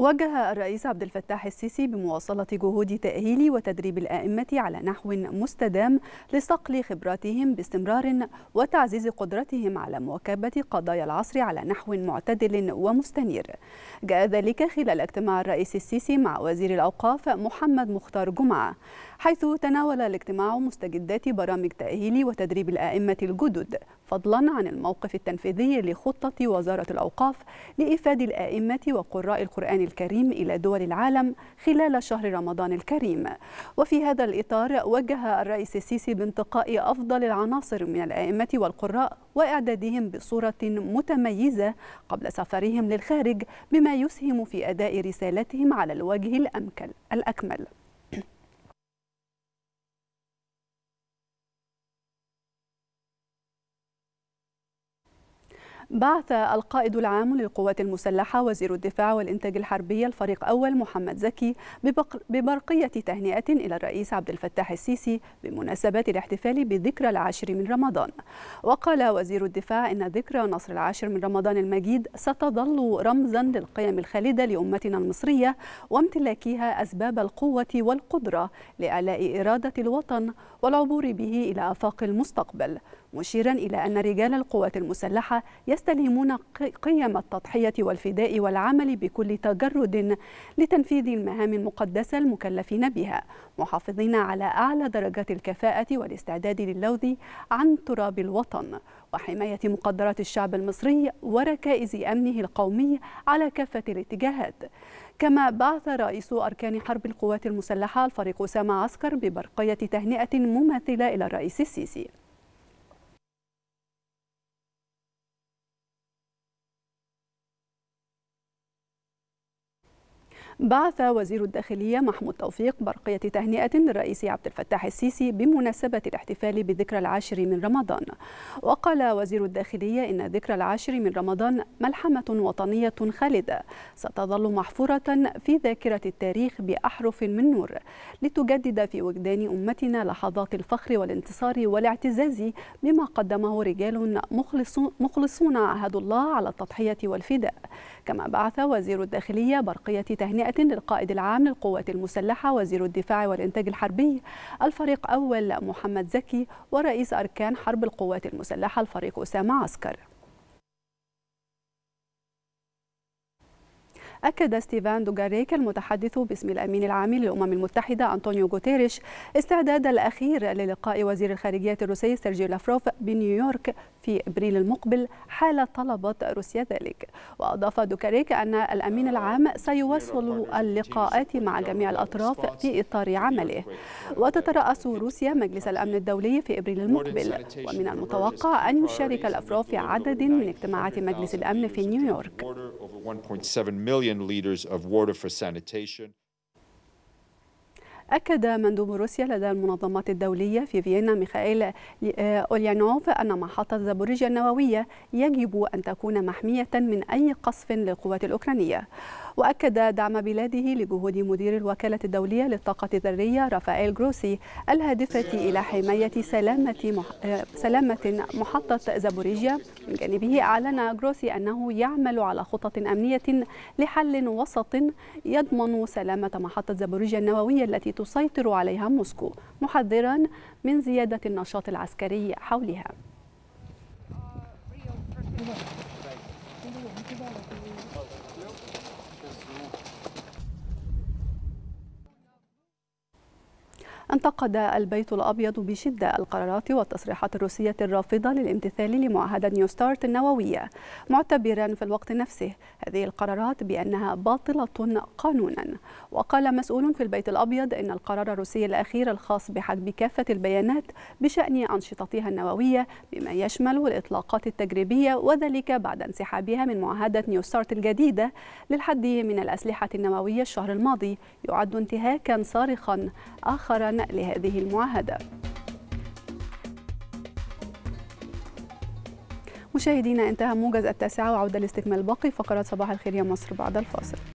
وجه الرئيس عبد الفتاح السيسي بمواصلة جهود تأهيل وتدريب الآئمة على نحو مستدام لصقل خبراتهم باستمرار وتعزيز قدرتهم على مواكبة قضايا العصر على نحو معتدل ومستنير. جاء ذلك خلال اجتماع الرئيس السيسي مع وزير الأوقاف محمد مختار جمعة، حيث تناول الاجتماع مستجدات برامج تأهيل وتدريب الآئمة الجدد فضلا عن الموقف التنفيذي لخطة وزارة الأوقاف لإفادة الآئمة وقراء القرآن الكريم إلى دول العالم خلال شهر رمضان الكريم وفي هذا الإطار وجه الرئيس السيسي بانتقاء أفضل العناصر من الآئمة والقراء وإعدادهم بصورة متميزة قبل سفرهم للخارج بما يسهم في أداء رسالتهم على الوجه الأمكن الأكمل بعث القائد العام للقوات المسلحة وزير الدفاع والإنتاج الحربي الفريق أول محمد زكي ببرقية تهنئة إلى الرئيس عبد الفتاح السيسي بمناسبة الاحتفال بذكرى العاشر من رمضان وقال وزير الدفاع إن ذكرى نصر العاشر من رمضان المجيد ستظل رمزا للقيم الخالدة لأمتنا المصرية وامتلاكها أسباب القوة والقدرة لإعلاء إرادة الوطن والعبور به إلى آفاق المستقبل مشيرا إلى أن رجال القوات المسلحة يس يستلهمون قيم التضحية والفداء والعمل بكل تجرد لتنفيذ المهام المقدسة المكلفين بها محافظين على أعلى درجات الكفاءة والاستعداد للوذ عن تراب الوطن وحماية مقدرات الشعب المصري وركائز أمنه القومي على كافة الاتجاهات كما بعث رئيس أركان حرب القوات المسلحة الفريق أسامة عسكر ببرقية تهنئة مماثلة إلى الرئيس السيسي بعث وزير الداخلية محمود توفيق برقية تهنئة للرئيس عبد الفتاح السيسي بمناسبة الاحتفال بذكرى العاشر من رمضان وقال وزير الداخلية إن ذكرى العاشر من رمضان ملحمة وطنية خالدة ستظل محفورة في ذاكرة التاريخ بأحرف من نور لتجدد في وجدان أمتنا لحظات الفخر والانتصار والاعتزاز بما قدمه رجال مخلصون عهد الله على التضحية والفداء كما بعث وزير الداخلية برقية تهنئة للقائد العام للقوات المسلحة وزير الدفاع والإنتاج الحربي الفريق أول محمد زكي ورئيس أركان حرب القوات المسلحة الفريق أسامة عسكر أكد ستيفان دوغاريك المتحدث باسم الأمين العام للأمم المتحدة أنطونيو غوتيريش استعداد الأخير للقاء وزير الخارجية الروسي سيرجي لافروف بنيويورك في ابريل المقبل حال طلبت روسيا ذلك واضاف دوكاريك ان الامين العام سيواصل اللقاءات مع جميع الاطراف في اطار عمله وتتراس روسيا مجلس الامن الدولي في ابريل المقبل ومن المتوقع ان يشارك الافراف في عدد من اجتماعات مجلس الامن في نيويورك billion liters of water for sanitation. أكد مندوب روسيا لدى المنظمات الدولية في فيينا ميخائيل أوليانوف أن محطة زابوريجيا النووية يجب أن تكون محمية من أي قصف للقوات الأوكرانية وأكد دعم بلاده لجهود مدير الوكالة الدولية للطاقة الذرية رافائيل جروسي الهادفة إلى حماية سلامة سلامة محطة زابوريجيا من جانبه أعلن جروسي أنه يعمل على خطط أمنية لحل وسط يضمن سلامة محطة زابوريجيا النووية التي تسيطر عليها موسكو محذرا من زيادة النشاط العسكري حولها. انتقد البيت الأبيض بشدة القرارات والتصريحات الروسية الرافضة للامتثال لمعاهدة نيو ستارت النووية معتبرا في الوقت نفسه هذه القرارات بأنها باطلة قانونا وقال مسؤول في البيت الأبيض إن القرار الروسي الأخير الخاص بحجب كافة البيانات بشأن أنشطتها النووية بما يشمل الإطلاقات التجريبية وذلك بعد انسحابها من معاهدة نيو ستارت الجديدة للحد من الأسلحة النووية الشهر الماضي يعد انتهاكا صارخا آخرا لهذه المعاهده مشاهدينا انتهى موجز التاسعة وعودة لاستكمال باقي فقرات صباح الخير يا مصر بعد الفاصل